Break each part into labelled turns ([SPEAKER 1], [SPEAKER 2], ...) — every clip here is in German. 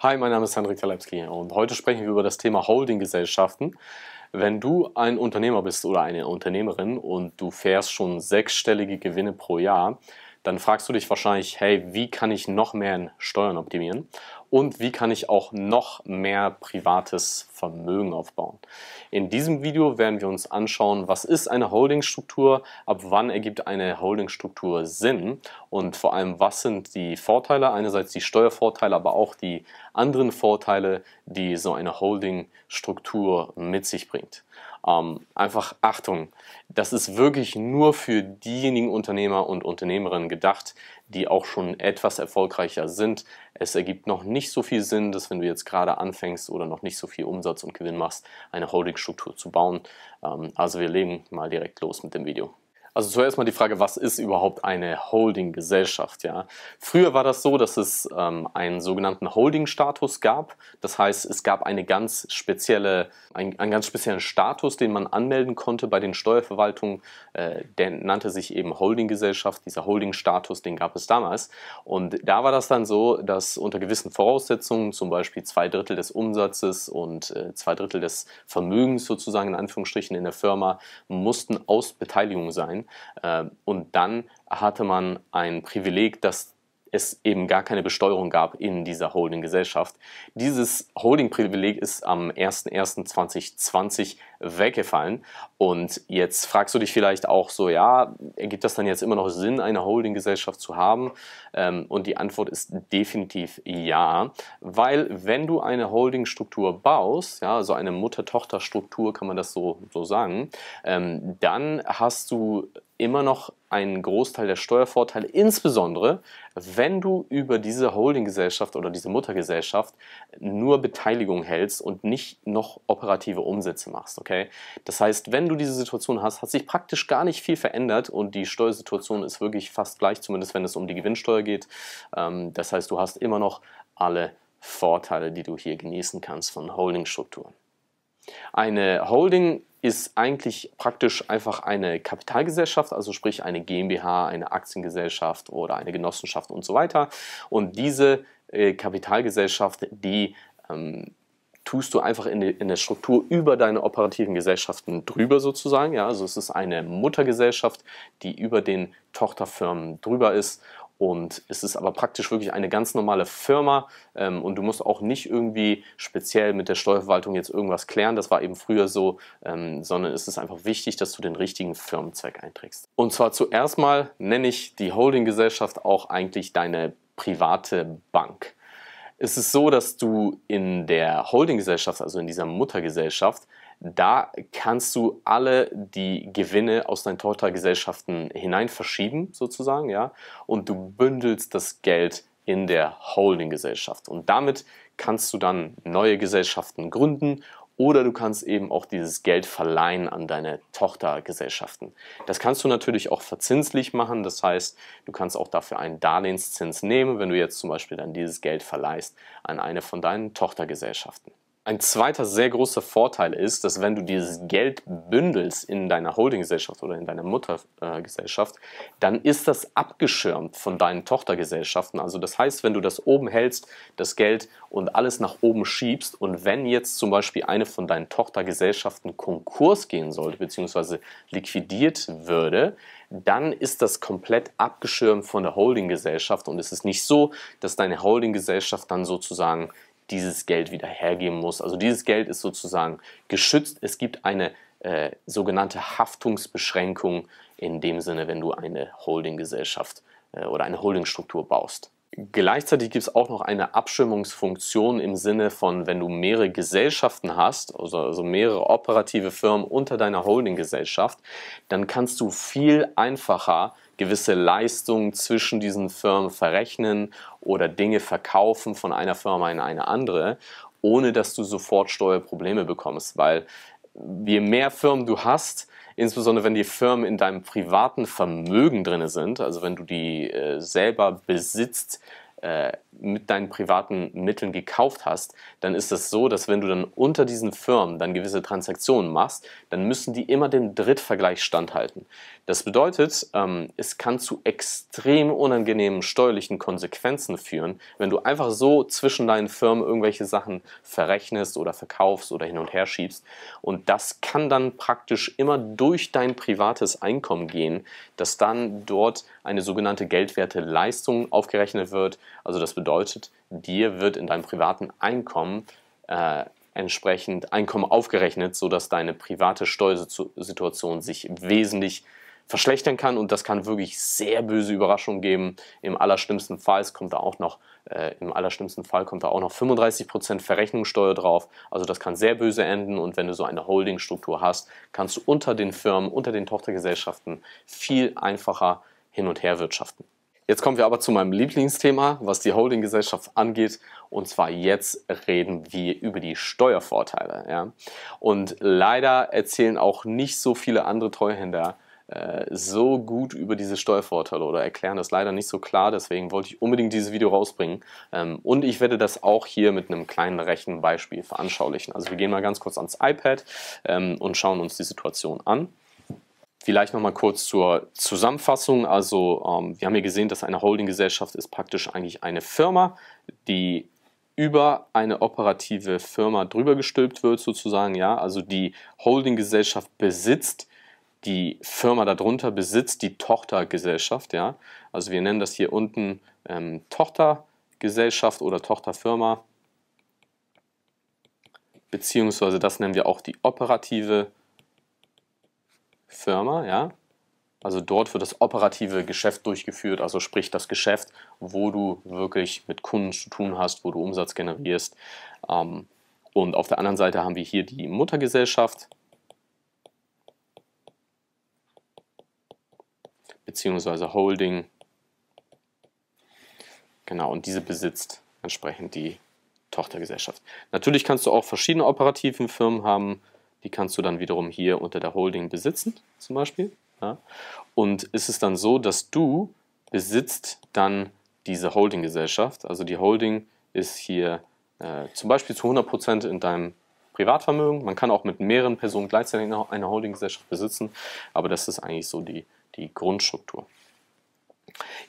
[SPEAKER 1] Hi, mein Name ist Hendrik Kalepski und heute sprechen wir über das Thema Holdinggesellschaften. Wenn du ein Unternehmer bist oder eine Unternehmerin und du fährst schon sechsstellige Gewinne pro Jahr, dann fragst du dich wahrscheinlich, hey, wie kann ich noch mehr in Steuern optimieren? und wie kann ich auch noch mehr privates Vermögen aufbauen. In diesem Video werden wir uns anschauen, was ist eine Holdingstruktur, ab wann ergibt eine Holdingstruktur Sinn und vor allem, was sind die Vorteile, einerseits die Steuervorteile, aber auch die anderen Vorteile, die so eine Holdingstruktur mit sich bringt. Ähm, einfach Achtung, das ist wirklich nur für diejenigen Unternehmer und Unternehmerinnen gedacht, die auch schon etwas erfolgreicher sind, es ergibt noch nicht so viel Sinn, dass wenn du jetzt gerade anfängst oder noch nicht so viel Umsatz und Gewinn machst, eine Holdingstruktur zu bauen. Ähm, also wir legen mal direkt los mit dem Video. Also zuerst mal die Frage, was ist überhaupt eine Holdinggesellschaft? Ja? Früher war das so, dass es ähm, einen sogenannten Holding-Status gab. Das heißt, es gab eine ganz spezielle, ein, einen ganz speziellen Status, den man anmelden konnte bei den Steuerverwaltungen. Äh, der nannte sich eben Holding-Gesellschaft. Dieser Holding-Status, den gab es damals. Und da war das dann so, dass unter gewissen Voraussetzungen, zum Beispiel zwei Drittel des Umsatzes und äh, zwei Drittel des Vermögens sozusagen in Anführungsstrichen in der Firma, mussten aus Beteiligung sein. Ähm, und dann hatte man ein Privileg, dass es eben gar keine Besteuerung gab in dieser Holding-Gesellschaft. Dieses Holding-Privileg ist am 01.01.2020 weggefallen. Und jetzt fragst du dich vielleicht auch so, ja, ergibt das dann jetzt immer noch Sinn, eine Holding-Gesellschaft zu haben? Ähm, und die Antwort ist definitiv ja, weil wenn du eine Holding-Struktur baust, ja, also eine Mutter-Tochter-Struktur, kann man das so, so sagen, ähm, dann hast du immer noch einen Großteil der Steuervorteile, insbesondere wenn du über diese Holdinggesellschaft oder diese Muttergesellschaft nur Beteiligung hältst und nicht noch operative Umsätze machst. Okay? Das heißt, wenn du diese Situation hast, hat sich praktisch gar nicht viel verändert und die Steuersituation ist wirklich fast gleich, zumindest wenn es um die Gewinnsteuer geht. Ähm, das heißt, du hast immer noch alle Vorteile, die du hier genießen kannst von Holdingstrukturen. Eine Holding ist eigentlich praktisch einfach eine Kapitalgesellschaft, also sprich eine GmbH, eine Aktiengesellschaft oder eine Genossenschaft und so weiter. Und diese äh, Kapitalgesellschaft, die ähm, tust du einfach in, die, in der Struktur über deine operativen Gesellschaften drüber sozusagen. Ja, also es ist eine Muttergesellschaft, die über den Tochterfirmen drüber ist und es ist aber praktisch wirklich eine ganz normale Firma ähm, und du musst auch nicht irgendwie speziell mit der Steuerverwaltung jetzt irgendwas klären. Das war eben früher so, ähm, sondern es ist einfach wichtig, dass du den richtigen Firmenzweck einträgst. Und zwar zuerst mal nenne ich die Holdinggesellschaft auch eigentlich deine private Bank. Es ist so, dass du in der Holdinggesellschaft, also in dieser Muttergesellschaft, da kannst du alle die Gewinne aus deinen Tochtergesellschaften hinein verschieben, sozusagen, ja, und du bündelst das Geld in der Holdinggesellschaft. Und damit kannst du dann neue Gesellschaften gründen oder du kannst eben auch dieses Geld verleihen an deine Tochtergesellschaften. Das kannst du natürlich auch verzinslich machen, das heißt, du kannst auch dafür einen Darlehenszins nehmen, wenn du jetzt zum Beispiel dann dieses Geld verleihst an eine von deinen Tochtergesellschaften. Ein zweiter sehr großer Vorteil ist, dass wenn du dieses Geld bündelst in deiner Holdinggesellschaft oder in deiner Muttergesellschaft, äh, dann ist das abgeschirmt von deinen Tochtergesellschaften. Also das heißt, wenn du das oben hältst, das Geld und alles nach oben schiebst und wenn jetzt zum Beispiel eine von deinen Tochtergesellschaften Konkurs gehen sollte bzw. liquidiert würde, dann ist das komplett abgeschirmt von der Holdinggesellschaft und es ist nicht so, dass deine Holdinggesellschaft dann sozusagen dieses Geld wieder hergeben muss. Also dieses Geld ist sozusagen geschützt. Es gibt eine äh, sogenannte Haftungsbeschränkung in dem Sinne, wenn du eine Holdinggesellschaft äh, oder eine Holdingstruktur baust. Gleichzeitig gibt es auch noch eine Abschirmungsfunktion im Sinne von, wenn du mehrere Gesellschaften hast, also, also mehrere operative Firmen unter deiner Holdinggesellschaft, dann kannst du viel einfacher gewisse Leistungen zwischen diesen Firmen verrechnen oder Dinge verkaufen von einer Firma in eine andere, ohne dass du sofort Steuerprobleme bekommst, weil je mehr Firmen du hast, insbesondere wenn die Firmen in deinem privaten Vermögen drin sind, also wenn du die äh, selber besitzt, äh, mit deinen privaten Mitteln gekauft hast, dann ist es das so, dass wenn du dann unter diesen Firmen dann gewisse Transaktionen machst, dann müssen die immer dem Drittvergleich standhalten. Das bedeutet, ähm, es kann zu extrem unangenehmen steuerlichen Konsequenzen führen, wenn du einfach so zwischen deinen Firmen irgendwelche Sachen verrechnest oder verkaufst oder hin und her schiebst. Und das kann dann praktisch immer durch dein privates Einkommen gehen, dass dann dort eine sogenannte Geldwerte Leistung aufgerechnet wird also das bedeutet, dir wird in deinem privaten Einkommen äh, entsprechend Einkommen aufgerechnet, sodass deine private Steuersituation sich wesentlich verschlechtern kann und das kann wirklich sehr böse Überraschungen geben. Im allerschlimmsten Fall kommt da auch noch äh, im allerschlimmsten Fall kommt da auch noch 35% Verrechnungssteuer drauf. Also das kann sehr böse enden und wenn du so eine Holdingstruktur hast, kannst du unter den Firmen, unter den Tochtergesellschaften viel einfacher hin und her wirtschaften. Jetzt kommen wir aber zu meinem Lieblingsthema, was die Holdinggesellschaft angeht. Und zwar jetzt reden wir über die Steuervorteile. Ja? Und leider erzählen auch nicht so viele andere Treuhänder äh, so gut über diese Steuervorteile oder erklären das leider nicht so klar. Deswegen wollte ich unbedingt dieses Video rausbringen. Ähm, und ich werde das auch hier mit einem kleinen Rechenbeispiel veranschaulichen. Also wir gehen mal ganz kurz ans iPad ähm, und schauen uns die Situation an. Vielleicht nochmal kurz zur Zusammenfassung. Also ähm, wir haben hier gesehen, dass eine Holdinggesellschaft ist praktisch eigentlich eine Firma, die über eine operative Firma drüber gestülpt wird sozusagen. Ja, also die Holdinggesellschaft besitzt die Firma darunter besitzt die Tochtergesellschaft. Ja, also wir nennen das hier unten ähm, Tochtergesellschaft oder Tochterfirma beziehungsweise das nennen wir auch die operative Firma. Firma, ja. Also dort wird das operative Geschäft durchgeführt, also sprich das Geschäft, wo du wirklich mit Kunden zu tun hast, wo du Umsatz generierst. Ähm, und auf der anderen Seite haben wir hier die Muttergesellschaft, beziehungsweise Holding. Genau, und diese besitzt entsprechend die Tochtergesellschaft. Natürlich kannst du auch verschiedene operativen Firmen haben, die kannst du dann wiederum hier unter der Holding besitzen, zum Beispiel. Ja. Und ist es dann so, dass du besitzt dann diese Holdinggesellschaft. Also die Holding ist hier äh, zum Beispiel zu 100% in deinem Privatvermögen. Man kann auch mit mehreren Personen gleichzeitig eine Holdinggesellschaft besitzen, aber das ist eigentlich so die, die Grundstruktur.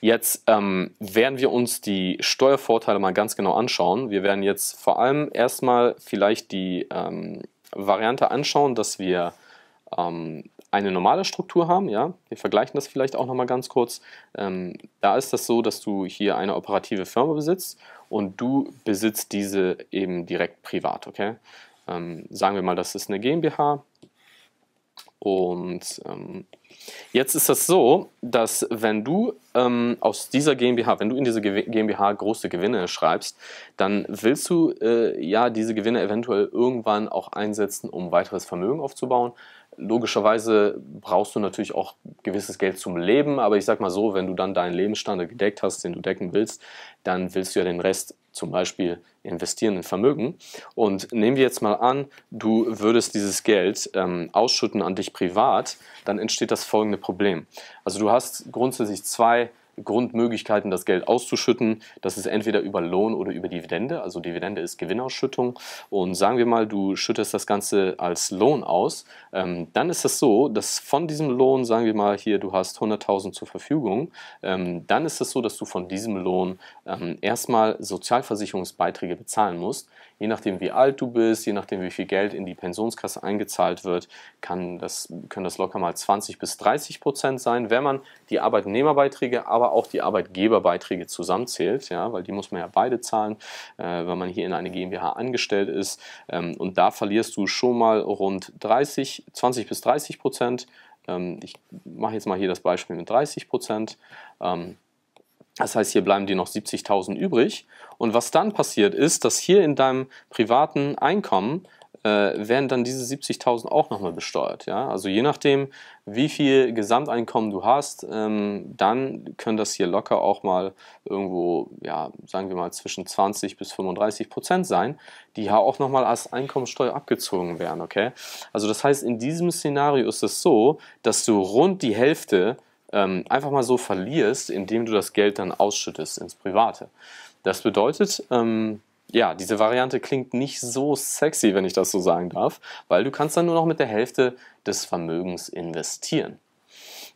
[SPEAKER 1] Jetzt ähm, werden wir uns die Steuervorteile mal ganz genau anschauen. Wir werden jetzt vor allem erstmal vielleicht die ähm, Variante anschauen, dass wir ähm, eine normale Struktur haben. Ja? Wir vergleichen das vielleicht auch nochmal ganz kurz. Ähm, da ist das so, dass du hier eine operative Firma besitzt und du besitzt diese eben direkt privat. Okay? Ähm, sagen wir mal, das ist eine GmbH, und ähm, jetzt ist das so, dass wenn du ähm, aus dieser GmbH, wenn du in diese GmbH große Gewinne schreibst, dann willst du äh, ja diese Gewinne eventuell irgendwann auch einsetzen, um weiteres Vermögen aufzubauen logischerweise brauchst du natürlich auch gewisses Geld zum Leben, aber ich sag mal so, wenn du dann deinen Lebensstandard gedeckt hast, den du decken willst, dann willst du ja den Rest zum Beispiel investieren in Vermögen. Und nehmen wir jetzt mal an, du würdest dieses Geld ähm, ausschütten an dich privat, dann entsteht das folgende Problem. Also du hast grundsätzlich zwei Grundmöglichkeiten, das Geld auszuschütten. Das ist entweder über Lohn oder über Dividende. Also Dividende ist Gewinnausschüttung. Und sagen wir mal, du schüttest das Ganze als Lohn aus. Ähm, dann ist es so, dass von diesem Lohn, sagen wir mal hier, du hast 100.000 zur Verfügung, ähm, dann ist es so, dass du von diesem Lohn ähm, erstmal Sozialversicherungsbeiträge bezahlen musst. Je nachdem, wie alt du bist, je nachdem, wie viel Geld in die Pensionskasse eingezahlt wird, kann das, können das locker mal 20 bis 30 Prozent sein, wenn man die Arbeitnehmerbeiträge, aber auch die Arbeitgeberbeiträge zusammenzählt, ja, weil die muss man ja beide zahlen, äh, wenn man hier in eine GmbH angestellt ist. Ähm, und da verlierst du schon mal rund 30, 20 bis 30 Prozent. Ähm, ich mache jetzt mal hier das Beispiel mit 30 Prozent. Ähm, das heißt, hier bleiben dir noch 70.000 übrig. Und was dann passiert ist, dass hier in deinem privaten Einkommen äh, werden dann diese 70.000 auch nochmal besteuert. Ja? Also je nachdem, wie viel Gesamteinkommen du hast, ähm, dann können das hier locker auch mal irgendwo, ja, sagen wir mal zwischen 20 bis 35 Prozent sein, die ja auch nochmal als Einkommensteuer abgezogen werden. Okay? Also das heißt, in diesem Szenario ist es so, dass du rund die Hälfte ähm, einfach mal so verlierst, indem du das Geld dann ausschüttest ins Private. Das bedeutet, ähm, ja, diese Variante klingt nicht so sexy, wenn ich das so sagen darf, weil du kannst dann nur noch mit der Hälfte des Vermögens investieren.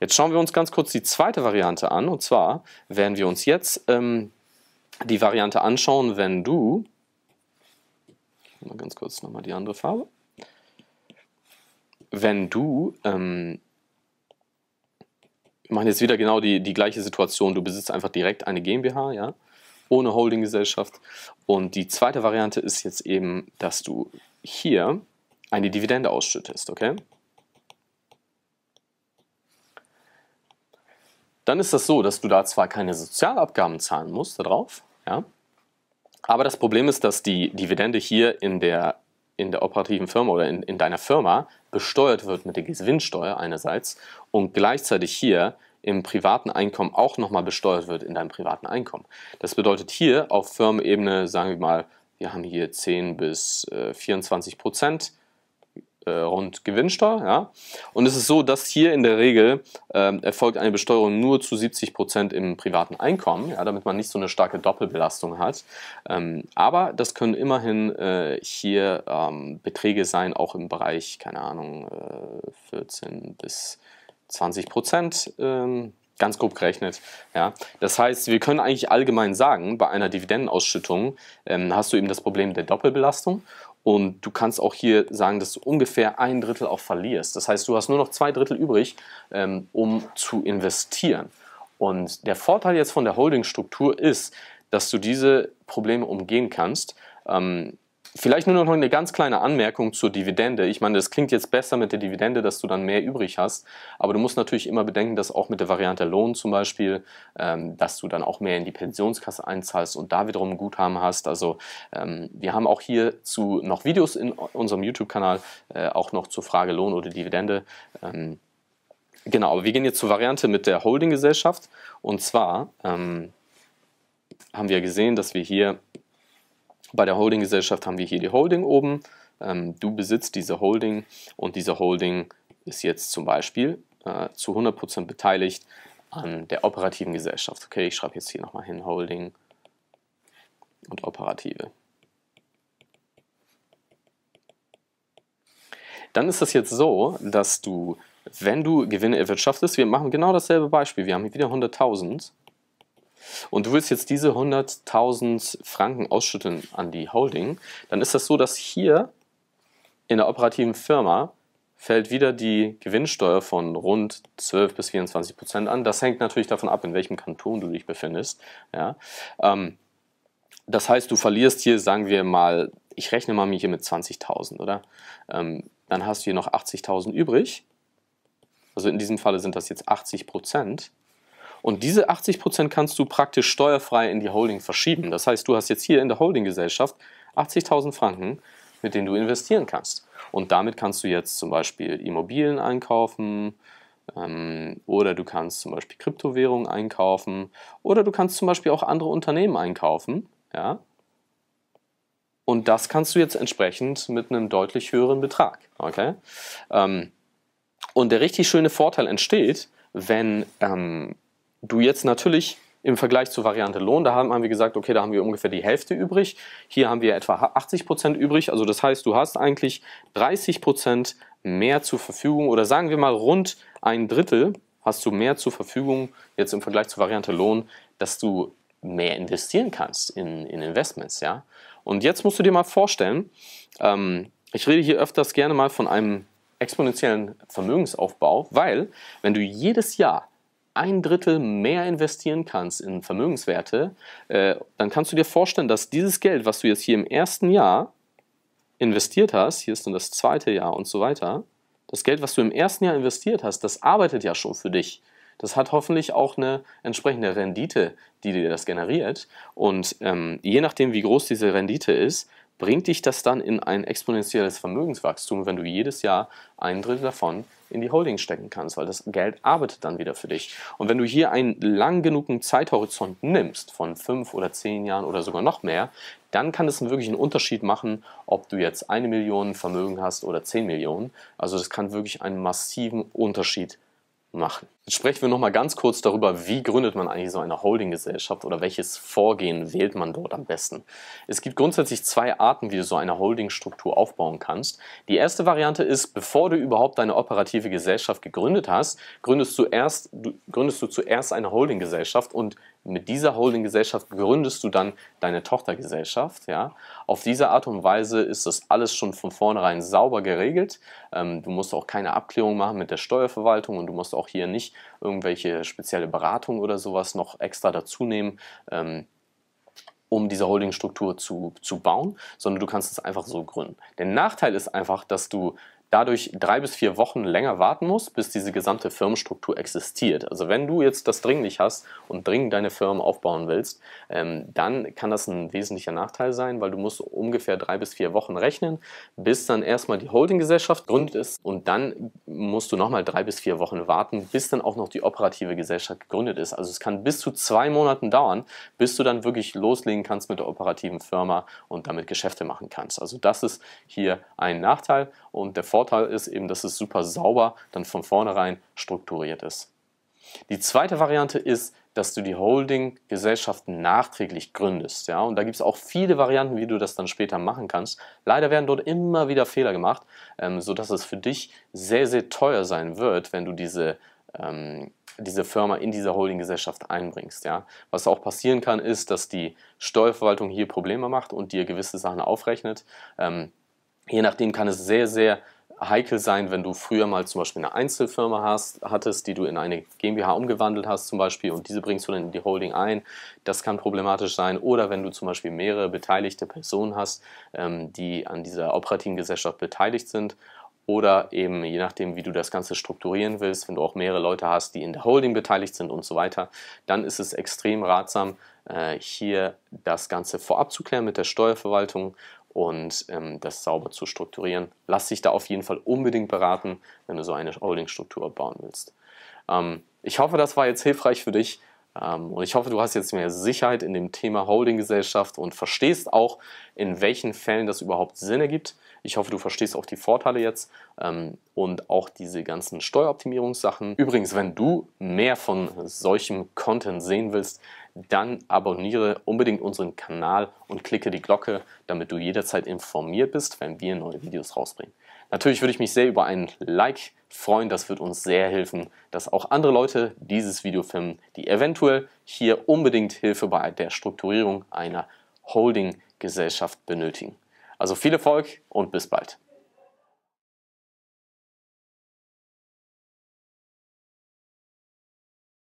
[SPEAKER 1] Jetzt schauen wir uns ganz kurz die zweite Variante an und zwar werden wir uns jetzt ähm, die Variante anschauen, wenn du, mal ganz kurz nochmal die andere Farbe, wenn du ähm, machen jetzt wieder genau die, die gleiche Situation. Du besitzt einfach direkt eine GmbH, ja, ohne Holdinggesellschaft. Und die zweite Variante ist jetzt eben, dass du hier eine Dividende ausschüttest, okay? Dann ist das so, dass du da zwar keine Sozialabgaben zahlen musst darauf, ja, aber das Problem ist, dass die Dividende hier in der in der operativen Firma oder in, in deiner Firma besteuert wird mit der Gewinnsteuer einerseits und gleichzeitig hier im privaten Einkommen auch nochmal besteuert wird in deinem privaten Einkommen. Das bedeutet hier auf Firmenebene, sagen wir mal, wir haben hier 10 bis äh, 24 Prozent äh, rund Gewinnsteuer. Ja? Und es ist so, dass hier in der Regel äh, erfolgt eine Besteuerung nur zu 70 Prozent im privaten Einkommen, ja, damit man nicht so eine starke Doppelbelastung hat. Ähm, aber das können immerhin äh, hier ähm, Beträge sein, auch im Bereich, keine Ahnung, 14 äh, bis 20 Prozent. Ähm, ganz grob gerechnet. Ja? Das heißt, wir können eigentlich allgemein sagen, bei einer Dividendenausschüttung ähm, hast du eben das Problem der Doppelbelastung und du kannst auch hier sagen, dass du ungefähr ein Drittel auch verlierst. Das heißt, du hast nur noch zwei Drittel übrig, ähm, um zu investieren. Und der Vorteil jetzt von der Holdingstruktur ist, dass du diese Probleme umgehen kannst. Ähm, Vielleicht nur noch eine ganz kleine Anmerkung zur Dividende. Ich meine, das klingt jetzt besser mit der Dividende, dass du dann mehr übrig hast, aber du musst natürlich immer bedenken, dass auch mit der Variante Lohn zum Beispiel, ähm, dass du dann auch mehr in die Pensionskasse einzahlst und da wiederum ein Guthaben hast. Also ähm, wir haben auch hierzu noch Videos in unserem YouTube-Kanal, äh, auch noch zur Frage Lohn oder Dividende. Ähm, genau, aber wir gehen jetzt zur Variante mit der Holdinggesellschaft und zwar ähm, haben wir gesehen, dass wir hier bei der Holdinggesellschaft haben wir hier die Holding oben. Ähm, du besitzt diese Holding und diese Holding ist jetzt zum Beispiel äh, zu 100% beteiligt an der operativen Gesellschaft. Okay, ich schreibe jetzt hier nochmal hin Holding und operative. Dann ist das jetzt so, dass du, wenn du Gewinne erwirtschaftest, wir machen genau dasselbe Beispiel, wir haben hier wieder 100.000 und du willst jetzt diese 100.000 Franken ausschütteln an die Holding, dann ist das so, dass hier in der operativen Firma fällt wieder die Gewinnsteuer von rund 12 bis 24 Prozent an. Das hängt natürlich davon ab, in welchem Kanton du dich befindest. Ja. Ähm, das heißt, du verlierst hier, sagen wir mal, ich rechne mal hier mit 20.000, oder? Ähm, dann hast du hier noch 80.000 übrig. Also in diesem Falle sind das jetzt 80 Prozent und diese 80 Prozent kannst du praktisch steuerfrei in die Holding verschieben. Das heißt, du hast jetzt hier in der Holdinggesellschaft 80.000 Franken, mit denen du investieren kannst. Und damit kannst du jetzt zum Beispiel Immobilien einkaufen ähm, oder du kannst zum Beispiel Kryptowährungen einkaufen oder du kannst zum Beispiel auch andere Unternehmen einkaufen. Ja? Und das kannst du jetzt entsprechend mit einem deutlich höheren Betrag. Okay? Ähm, und der richtig schöne Vorteil entsteht, wenn ähm, du jetzt natürlich im Vergleich zur Variante Lohn, da haben wir gesagt, okay, da haben wir ungefähr die Hälfte übrig. Hier haben wir etwa 80 Prozent übrig. Also das heißt, du hast eigentlich 30 Prozent mehr zur Verfügung oder sagen wir mal rund ein Drittel hast du mehr zur Verfügung jetzt im Vergleich zur Variante Lohn, dass du mehr investieren kannst in, in Investments, ja. Und jetzt musst du dir mal vorstellen, ähm, ich rede hier öfters gerne mal von einem exponentiellen Vermögensaufbau, weil wenn du jedes Jahr ein Drittel mehr investieren kannst in Vermögenswerte, äh, dann kannst du dir vorstellen, dass dieses Geld, was du jetzt hier im ersten Jahr investiert hast, hier ist dann das zweite Jahr und so weiter, das Geld, was du im ersten Jahr investiert hast, das arbeitet ja schon für dich. Das hat hoffentlich auch eine entsprechende Rendite, die dir das generiert. Und ähm, je nachdem, wie groß diese Rendite ist, bringt dich das dann in ein exponentielles Vermögenswachstum, wenn du jedes Jahr ein Drittel davon in die Holding stecken kannst, weil das Geld arbeitet dann wieder für dich. Und wenn du hier einen lang genugen Zeithorizont nimmst, von fünf oder zehn Jahren oder sogar noch mehr, dann kann es wirklich einen Unterschied machen, ob du jetzt eine Million Vermögen hast oder zehn Millionen. Also das kann wirklich einen massiven Unterschied machen machen. Jetzt sprechen wir noch mal ganz kurz darüber, wie gründet man eigentlich so eine Holdinggesellschaft oder welches Vorgehen wählt man dort am besten. Es gibt grundsätzlich zwei Arten, wie du so eine Holdingstruktur aufbauen kannst. Die erste Variante ist, bevor du überhaupt deine operative Gesellschaft gegründet hast, gründest du, erst, du, gründest du zuerst eine Holdinggesellschaft und mit dieser Holdinggesellschaft gründest du dann deine Tochtergesellschaft. Ja? Auf diese Art und Weise ist das alles schon von vornherein sauber geregelt. Ähm, du musst auch keine Abklärung machen mit der Steuerverwaltung und du musst auch hier nicht irgendwelche spezielle Beratung oder sowas noch extra dazu nehmen. Ähm, um diese Holdingstruktur zu, zu bauen, sondern du kannst es einfach so gründen. Der Nachteil ist einfach, dass du dadurch drei bis vier Wochen länger warten musst, bis diese gesamte Firmenstruktur existiert. Also wenn du jetzt das dringlich hast und dringend deine Firma aufbauen willst, ähm, dann kann das ein wesentlicher Nachteil sein, weil du musst ungefähr drei bis vier Wochen rechnen, bis dann erstmal die Holdinggesellschaft gründet ist und dann musst du nochmal drei bis vier Wochen warten, bis dann auch noch die operative Gesellschaft gegründet ist. Also es kann bis zu zwei Monaten dauern, bis du dann wirklich loslegen kannst mit der operativen Firma und damit Geschäfte machen kannst. Also das ist hier ein Nachteil und der Vorteil Vorteil ist eben, dass es super sauber dann von vornherein strukturiert ist. Die zweite Variante ist, dass du die Holding-Gesellschaften nachträglich gründest. Ja? Und da gibt es auch viele Varianten, wie du das dann später machen kannst. Leider werden dort immer wieder Fehler gemacht, ähm, sodass es für dich sehr, sehr teuer sein wird, wenn du diese, ähm, diese Firma in diese Holding-Gesellschaft einbringst. Ja? Was auch passieren kann, ist, dass die Steuerverwaltung hier Probleme macht und dir gewisse Sachen aufrechnet. Ähm, je nachdem kann es sehr, sehr heikel sein, wenn du früher mal zum Beispiel eine Einzelfirma hast, hattest, die du in eine GmbH umgewandelt hast zum Beispiel und diese bringst du dann in die Holding ein. Das kann problematisch sein. Oder wenn du zum Beispiel mehrere beteiligte Personen hast, ähm, die an dieser operativen Gesellschaft beteiligt sind. Oder eben je nachdem, wie du das Ganze strukturieren willst, wenn du auch mehrere Leute hast, die in der Holding beteiligt sind und so weiter, dann ist es extrem ratsam, äh, hier das Ganze vorab zu klären mit der Steuerverwaltung und ähm, das sauber zu strukturieren. Lass dich da auf jeden Fall unbedingt beraten, wenn du so eine Holdingstruktur bauen willst. Ähm, ich hoffe, das war jetzt hilfreich für dich. Ähm, und ich hoffe, du hast jetzt mehr Sicherheit in dem Thema Holdinggesellschaft und verstehst auch, in welchen Fällen das überhaupt Sinn ergibt. Ich hoffe, du verstehst auch die Vorteile jetzt ähm, und auch diese ganzen Steueroptimierungssachen. Übrigens, wenn du mehr von solchem Content sehen willst, dann abonniere unbedingt unseren Kanal und klicke die Glocke, damit du jederzeit informiert bist, wenn wir neue Videos rausbringen. Natürlich würde ich mich sehr über ein Like freuen. Das wird uns sehr helfen, dass auch andere Leute dieses Video filmen, die eventuell hier unbedingt Hilfe bei der Strukturierung einer Holdinggesellschaft benötigen. Also viel Erfolg und bis bald.